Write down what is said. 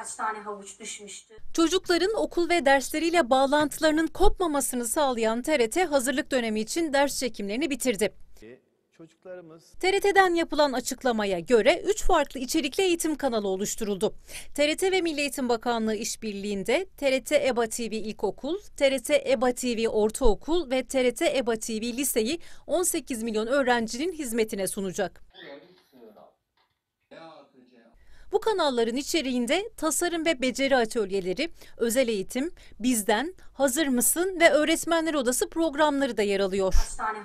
kaç tane havuç düşmüştü. Çocukların okul ve dersleriyle bağlantılarının kopmamasını sağlayan TRT hazırlık dönemi için ders çekimlerini bitirdi. Çocuklarımız... TRT'den yapılan açıklamaya göre 3 farklı içerikli eğitim kanalı oluşturuldu. TRT ve Milli Eğitim Bakanlığı işbirliğinde TRT EBA TV İlkokul, TRT EBA TV Ortaokul ve TRT EBA TV Liseyi 18 milyon öğrencinin hizmetine sunacak. Evet. Bu kanalların içeriğinde tasarım ve beceri atölyeleri, özel eğitim, bizden, hazır mısın ve öğretmenler odası programları da yer alıyor. Hastane.